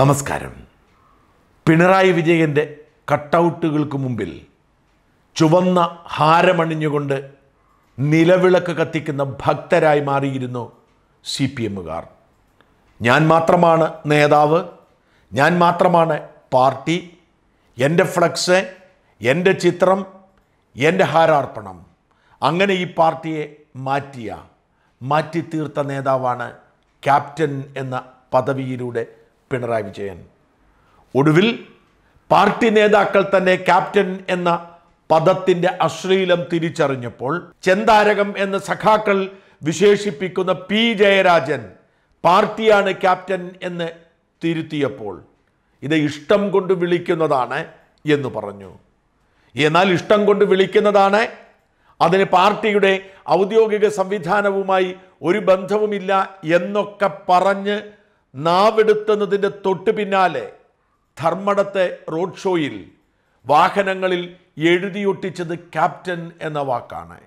നമസ്കാരം പിണറായി വിജയൻ്റെ കട്ടൗട്ടുകൾക്ക് മുമ്പിൽ ചുവന്ന ഹാരമണിഞ്ഞുകൊണ്ട് നിലവിളക്ക് കത്തിക്കുന്ന ഭക്തരായി മാറിയിരുന്നു സി പി എമ്മുകാർ ഞാൻ മാത്രമാണ് നേതാവ് ഞാൻ മാത്രമാണ് പാർട്ടി എൻ്റെ ഫ്ലക്സ് എൻ്റെ ചിത്രം എൻ്റെ ഹാരാർപ്പണം അങ്ങനെ ഈ പാർട്ടിയെ മാറ്റിയ മാറ്റിത്തീർത്ത നേതാവാണ് ക്യാപ്റ്റൻ എന്ന പദവിയിലൂടെ പിണറായി വിജയൻ ഒടുവിൽ പാർട്ടി നേതാക്കൾ തന്നെ ക്യാപ്റ്റൻ എന്ന പദത്തിൻ്റെ അശ്ലീലം തിരിച്ചറിഞ്ഞപ്പോൾ ചെന്താരകം എന്ന സഖാക്കൾ വിശേഷിപ്പിക്കുന്ന പി ജയരാജൻ പാർട്ടിയാണ് ക്യാപ്റ്റൻ എന്ന് തിരുത്തിയപ്പോൾ ഇത് ഇഷ്ടം കൊണ്ട് വിളിക്കുന്നതാണ് എന്ന് പറഞ്ഞു എന്നാൽ ഇഷ്ടം കൊണ്ട് വിളിക്കുന്നതാണ് അതിന് പാർട്ടിയുടെ ഔദ്യോഗിക സംവിധാനവുമായി ഒരു ബന്ധവുമില്ല എന്നൊക്കെ പറഞ്ഞ് നാവെടുത്തുന്നതിൻ്റെ തൊട്ടു പിന്നാലെ ധർമ്മടത്തെ റോഡ് ഷോയിൽ വാഹനങ്ങളിൽ എഴുതിയൊട്ടിച്ചത് ക്യാപ്റ്റൻ എന്ന വാക്കാണ്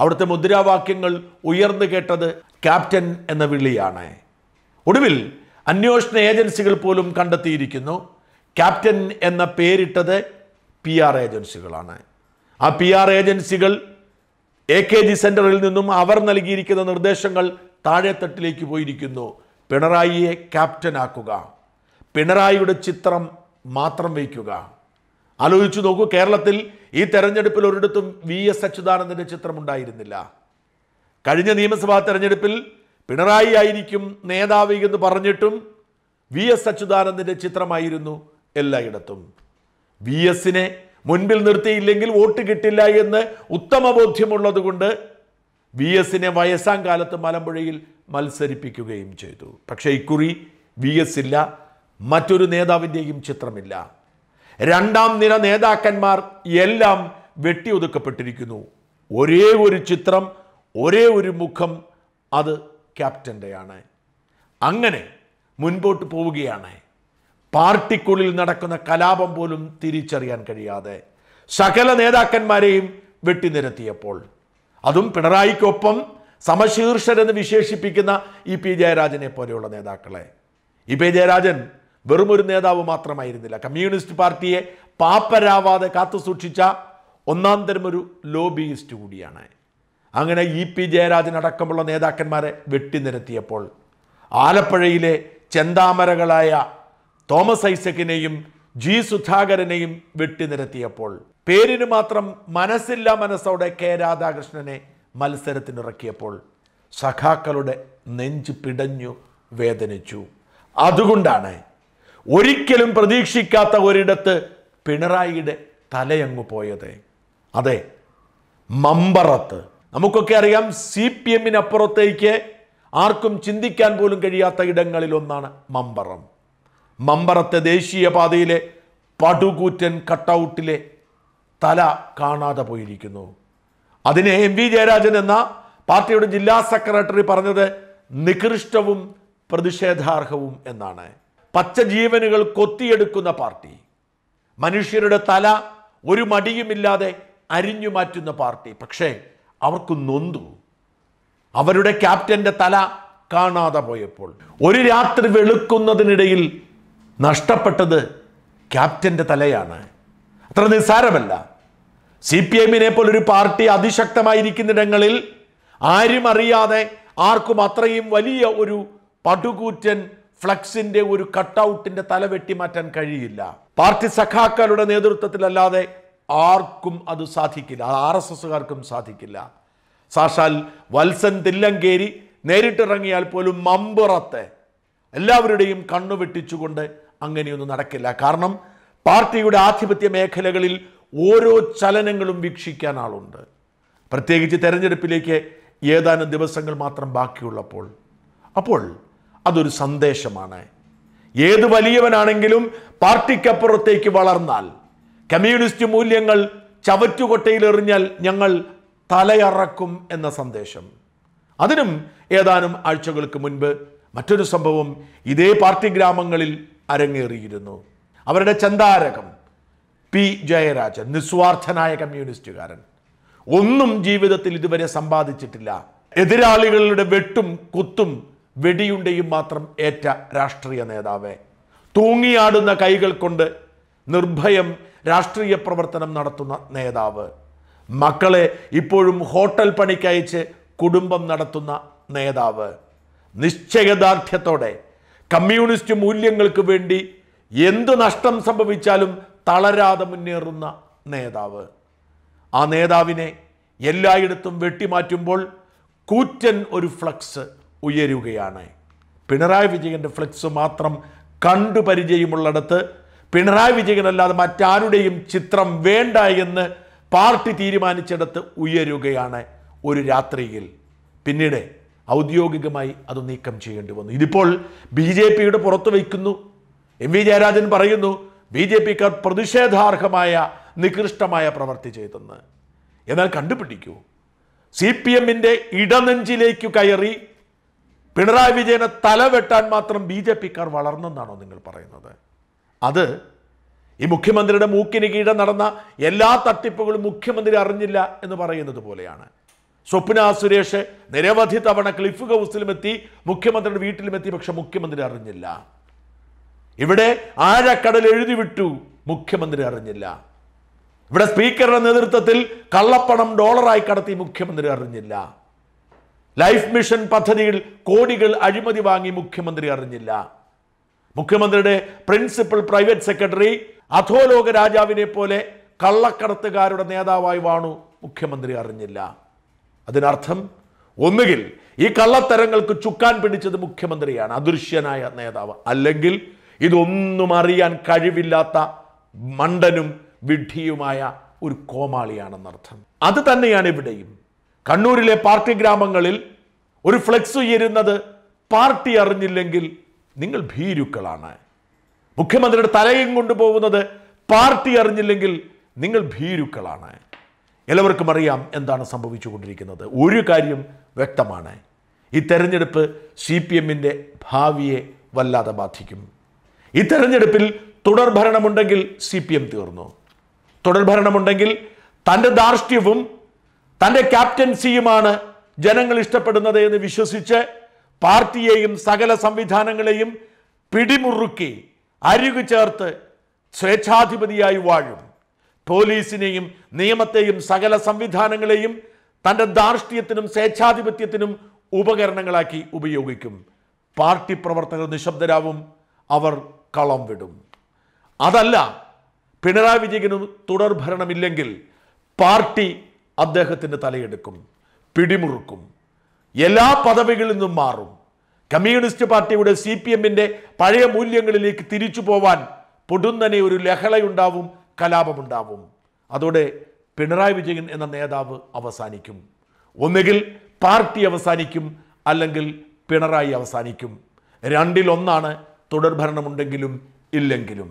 അവിടുത്തെ മുദ്രാവാക്യങ്ങൾ ഉയർന്നു കേട്ടത് ക്യാപ്റ്റൻ എന്ന വിളിയാണ് ഒടുവിൽ അന്വേഷണ ഏജൻസികൾ പോലും കണ്ടെത്തിയിരിക്കുന്നു ക്യാപ്റ്റൻ എന്ന പേരിട്ടത് പി ആർ ഏജൻസികളാണ് ആ പി ആർ ഏജൻസികൾ എ കെ ജി സെൻറ്ററിൽ നിന്നും അവർ നൽകിയിരിക്കുന്ന നിർദ്ദേശങ്ങൾ താഴെത്തട്ടിലേക്ക് പോയിരിക്കുന്നു പിണറായിയെ ക്യാപ്റ്റനാക്കുക പിണറായിയുടെ ചിത്രം മാത്രം വയ്ക്കുക ആലോചിച്ചു നോക്കൂ കേരളത്തിൽ ഈ തെരഞ്ഞെടുപ്പിൽ ഒരിടത്തും വി എസ് അച്യുതാനന്ദൻ്റെ ചിത്രമുണ്ടായിരുന്നില്ല കഴിഞ്ഞ നിയമസഭാ തെരഞ്ഞെടുപ്പിൽ പിണറായി ആയിരിക്കും നേതാവ് എന്ന് പറഞ്ഞിട്ടും വി എസ് അച്യുതാനന്ദൻ്റെ ചിത്രമായിരുന്നു എല്ലായിടത്തും വി എസിനെ മുൻപിൽ നിർത്തിയില്ലെങ്കിൽ വോട്ട് കിട്ടില്ല എന്ന് ഉത്തമ ബോധ്യമുള്ളതുകൊണ്ട് വി എസിനെ വയസ്സാം കാലത്ത് മലമ്പുഴയിൽ മത്സരിപ്പിക്കുകയും ചെയ്തു പക്ഷേ ഇക്കുറി വി എസ് ഇല്ല മറ്റൊരു നേതാവിൻ്റെയും ചിത്രമില്ല രണ്ടാം നിര നേതാക്കന്മാർ എല്ലാം വെട്ടിയൊതുക്കപ്പെട്ടിരിക്കുന്നു ഒരേ ഒരു ചിത്രം ഒരേ ഒരു മുഖം അത് ക്യാപ്റ്റൻ്റെയാണ് അങ്ങനെ മുൻപോട്ട് പോവുകയാണ് പാർട്ടിക്കുള്ളിൽ നടക്കുന്ന കലാപം പോലും തിരിച്ചറിയാൻ കഴിയാതെ സകല നേതാക്കന്മാരെയും വെട്ടിനിരത്തിയപ്പോൾ അതും പിണറായിക്കൊപ്പം സമശീർഷരെന്ന് വിശേഷിപ്പിക്കുന്ന ഇ പി ജയരാജനെ പോലെയുള്ള നേതാക്കളെ ഇ പി ജയരാജൻ വെറുമൊരു നേതാവ് മാത്രമായിരുന്നില്ല കമ്മ്യൂണിസ്റ്റ് പാർട്ടിയെ പാപ്പരാവാതെ സൂക്ഷിച്ച ഒന്നാം തരം ഒരു ലോബിയിസ്റ്റ് കൂടിയാണ് അങ്ങനെ ഇ പി ജയരാജൻ അടക്കമുള്ള നേതാക്കന്മാരെ വെട്ടിനിരത്തിയപ്പോൾ ആലപ്പുഴയിലെ ചെന്താമരകളായ തോമസ് ഐസക്കിനെയും ജി സുധാകരനെയും വെട്ടിനിരത്തിയപ്പോൾ പേരിന് മാത്രം മനസ്സില്ല മനസ്സോടെ കെ രാധാകൃഷ്ണനെ മത്സരത്തിനിറക്കിയപ്പോൾ സഖാക്കളുടെ നെഞ്ച് പിടഞ്ഞു വേദനിച്ചു അതുകൊണ്ടാണ് ഒരിക്കലും പ്രതീക്ഷിക്കാത്ത ഒരിടത്ത് പിണറായിയുടെ തലയങ്ങു പോയത് അതെ മമ്പറത്ത് നമുക്കൊക്കെ അറിയാം സി പി എമ്മിനപ്പുറത്തേക്ക് ആർക്കും ചിന്തിക്കാൻ പോലും കഴിയാത്ത ഇടങ്ങളിലൊന്നാണ് മമ്പറം മമ്പറത്തെ ദേശീയപാതയിലെ പടുകൂറ്റൻ കട്ടൗട്ടിലെ തല കാണാതെ പോയിരിക്കുന്നു അതിന് എം വി ജയരാജൻ എന്ന പാർട്ടിയുടെ ജില്ലാ സെക്രട്ടറി പറഞ്ഞത് നികൃഷ്ടവും പ്രതിഷേധാർഹവും എന്നാണ് പച്ച ജീവനുകൾ കൊത്തിയെടുക്കുന്ന പാർട്ടി മനുഷ്യരുടെ തല ഒരു മടിയുമില്ലാതെ അരിഞ്ഞു മാറ്റുന്ന പാർട്ടി പക്ഷേ അവർക്ക് നൊന്തു അവരുടെ ക്യാപ്റ്റന്റെ തല കാണാതെ പോയപ്പോൾ ഒരു രാത്രി വെളുക്കുന്നതിനിടയിൽ നഷ്ടപ്പെട്ടത് ക്യാപ്റ്റന്റെ തലയാണ് അത്ര നിസ്സാരമല്ല സി പി എമ്മിനെ പോലൊരു പാർട്ടി അതിശക്തമായിരിക്കുന്നിടങ്ങളിൽ ആരും അറിയാതെ ആർക്കും അത്രയും വലിയ ഒരു പടുകൂറ്റൻ ഫ്ലക്സിന്റെ ഒരു കട്ടൗട്ടിന്റെ തല വെട്ടിമാറ്റാൻ കഴിയില്ല പാർട്ടി സഖാക്കളുടെ നേതൃത്വത്തിലല്ലാതെ ആർക്കും അത് സാധിക്കില്ല അത് ആർ എസ് എസുകാർക്കും സാധിക്കില്ല സാക്ഷാൽ വത്സൻ തില്ലങ്കേരി നേരിട്ടിറങ്ങിയാൽ പോലും മമ്പുറത്തെ എല്ലാവരുടെയും കണ്ണു വെട്ടിച്ചുകൊണ്ട് അങ്ങനെയൊന്നും നടക്കില്ല കാരണം പാർട്ടിയുടെ ആധിപത്യ മേഖലകളിൽ ഓരോ ചലനങ്ങളും വീക്ഷിക്കാൻ ആളുണ്ട് പ്രത്യേകിച്ച് തെരഞ്ഞെടുപ്പിലേക്ക് ഏതാനും ദിവസങ്ങൾ മാത്രം ബാക്കിയുള്ളപ്പോൾ അപ്പോൾ അതൊരു സന്ദേശമാണ് ഏത് വലിയവനാണെങ്കിലും പാർട്ടിക്കപ്പുറത്തേക്ക് വളർന്നാൽ കമ്മ്യൂണിസ്റ്റ് മൂല്യങ്ങൾ ചവറ്റുകൊട്ടയിലെറിഞ്ഞാൽ ഞങ്ങൾ തലയറക്കും എന്ന സന്ദേശം അതിനും ഏതാനും ആഴ്ചകൾക്ക് മുൻപ് മറ്റൊരു സംഭവം ഇതേ പാർട്ടി ഗ്രാമങ്ങളിൽ അരങ്ങേറിയിരുന്നു അവരുടെ ചന്താരകം പി ജയരാജൻ നിസ്വാർത്ഥനായ കമ്മ്യൂണിസ്റ്റുകാരൻ ഒന്നും ജീവിതത്തിൽ ഇതുവരെ സമ്പാദിച്ചിട്ടില്ല എതിരാളികളുടെ വെട്ടും കുത്തും വെടിയുണ്ടയും മാത്രം ഏറ്റ രാഷ്ട്രീയ നേതാവ് തൂങ്ങിയാടുന്ന കൈകൾ കൊണ്ട് നിർഭയം രാഷ്ട്രീയ പ്രവർത്തനം നടത്തുന്ന നേതാവ് മക്കളെ ഇപ്പോഴും ഹോട്ടൽ പണിക്കയച്ച് കുടുംബം നടത്തുന്ന നേതാവ് നിശ്ചയദാർഢ്യത്തോടെ കമ്മ്യൂണിസ്റ്റ് മൂല്യങ്ങൾക്ക് വേണ്ടി എന്ത് നഷ്ടം സംഭവിച്ചാലും തളരാതെ മുന്നേറുന്ന നേതാവ് ആ നേതാവിനെ എല്ലായിടത്തും വെട്ടിമാറ്റുമ്പോൾ കൂറ്റൻ ഒരു ഫ്ലക്സ് ഉയരുകയാണ് പിണറായി വിജയൻ്റെ ഫ്ലക്സ് മാത്രം കണ്ടു പരിചയമുള്ളിടത്ത് പിണറായി വിജയനല്ലാതെ മറ്റാരുടെയും ചിത്രം വേണ്ട എന്ന് പാർട്ടി തീരുമാനിച്ചിടത്ത് ഉയരുകയാണ് ഒരു രാത്രിയിൽ പിന്നീട് ഔദ്യോഗികമായി അത് നീക്കം ചെയ്യേണ്ടി വന്നു ഇതിപ്പോൾ ബി ജെ പിയുടെ പുറത്തു വയ്ക്കുന്നു എം വി ജയരാജൻ പറയുന്നു ബി ജെ കാർ പ്രതിഷേധാർഹമായ നികൃഷ്ടമായ പ്രവൃത്തി ചെയ്തെന്ന് എന്നാൽ കണ്ടുപിടിക്കൂ സി പി എമ്മിൻ്റെ ഇടനെഞ്ചിലേക്ക് കയറി പിണറായി വിജയനെ തലവെട്ടാൻ മാത്രം ബി ജെ കാർ വളർന്നെന്നാണോ നിങ്ങൾ പറയുന്നത് അത് ഈ മുഖ്യമന്ത്രിയുടെ മൂക്കിന് കീഴ നടന്ന എല്ലാ തട്ടിപ്പുകളും മുഖ്യമന്ത്രി അറിഞ്ഞില്ല എന്ന് പറയുന്നത് പോലെയാണ് സ്വപ്ന സുരേഷ് നിരവധി തവണ ക്ലിഫ് ഹൗസിലും എത്തി മുഖ്യമന്ത്രിയുടെ വീട്ടിലും എത്തി പക്ഷെ മുഖ്യമന്ത്രി അറിഞ്ഞില്ല ഇവിടെ ആഴക്കടൽ വിട്ടു മുഖ്യമന്ത്രി അറിഞ്ഞില്ല ഇവിടെ സ്പീക്കറുടെ നേതൃത്വത്തിൽ കള്ളപ്പണം ഡോളറായി കടത്തി മുഖ്യമന്ത്രി അറിഞ്ഞില്ല ലൈഫ് മിഷൻ പദ്ധതിയിൽ കോടികൾ അഴിമതി വാങ്ങി മുഖ്യമന്ത്രി അറിഞ്ഞില്ല മുഖ്യമന്ത്രിയുടെ പ്രിൻസിപ്പൽ പ്രൈവറ്റ് സെക്രട്ടറി അധോലോക രാജാവിനെ പോലെ കള്ളക്കടത്തുകാരുടെ നേതാവായി വാണു മുഖ്യമന്ത്രി അറിഞ്ഞില്ല അതിനർത്ഥം ഒന്നുകിൽ ഈ കള്ളത്തരങ്ങൾക്ക് ചുക്കാൻ പിടിച്ചത് മുഖ്യമന്ത്രിയാണ് അദൃശ്യനായ നേതാവ് അല്ലെങ്കിൽ ഇതൊന്നും അറിയാൻ കഴിവില്ലാത്ത മണ്ടനും വിഡ്ഢിയുമായ ഒരു കോമാളിയാണെന്നർത്ഥം അത് തന്നെയാണ് ഇവിടെയും കണ്ണൂരിലെ പാർട്ടി ഗ്രാമങ്ങളിൽ ഒരു ഫ്ലെക്സ് ഉയരുന്നത് പാർട്ടി അറിഞ്ഞില്ലെങ്കിൽ നിങ്ങൾ ഭീരുക്കളാണ് മുഖ്യമന്ത്രിയുടെ തലയും കൊണ്ടുപോകുന്നത് പാർട്ടി അറിഞ്ഞില്ലെങ്കിൽ നിങ്ങൾ ഭീരുക്കളാണ് എല്ലാവർക്കും അറിയാം എന്താണ് സംഭവിച്ചുകൊണ്ടിരിക്കുന്നത് ഒരു കാര്യം വ്യക്തമാണ് ഈ തെരഞ്ഞെടുപ്പ് സി പി എമ്മിൻ്റെ ഭാവിയെ വല്ലാതെ ബാധിക്കും ഈ തെരഞ്ഞെടുപ്പിൽ തുടർ ഭരണമുണ്ടെങ്കിൽ സി പി എം തീർന്നു തുടർ ഭരണമുണ്ടെങ്കിൽ തൻ്റെ ധാർഷ്ട്യവും തൻ്റെ ക്യാപ്റ്റൻസിയുമാണ് ജനങ്ങൾ ഇഷ്ടപ്പെടുന്നത് എന്ന് വിശ്വസിച്ച് പാർട്ടിയെയും സകല സംവിധാനങ്ങളെയും പിടിമുറുക്കി അരികു ചേർത്ത് സ്വേച്ഛാധിപതിയായി വാഴും പോലീസിനെയും നിയമത്തെയും സകല സംവിധാനങ്ങളെയും തൻ്റെ ധാർഷ്ട്യത്തിനും സ്വേച്ഛാധിപത്യത്തിനും ഉപകരണങ്ങളാക്കി ഉപയോഗിക്കും പാർട്ടി പ്രവർത്തകർ നിശബ്ദരാവും അവർ കളം വിടും അതല്ല പിണറായി വിജയന് തുടർ ഭരണമില്ലെങ്കിൽ പാർട്ടി അദ്ദേഹത്തിൻ്റെ തലയെടുക്കും പിടിമുറുക്കും എല്ലാ പദവികളിൽ നിന്നും മാറും കമ്മ്യൂണിസ്റ്റ് പാർട്ടിയുടെ സി പി എമ്മിൻ്റെ പഴയ മൂല്യങ്ങളിലേക്ക് തിരിച്ചു പോവാൻ പൊടുന്നനെ ഒരു ലഹളയുണ്ടാവും കലാപമുണ്ടാവും അതോടെ പിണറായി വിജയൻ എന്ന നേതാവ് അവസാനിക്കും ഒന്നുകിൽ പാർട്ടി അവസാനിക്കും അല്ലെങ്കിൽ പിണറായി അവസാനിക്കും രണ്ടിലൊന്നാണ് തുടർഭരണമുണ്ടെങ്കിലും ഇല്ലെങ്കിലും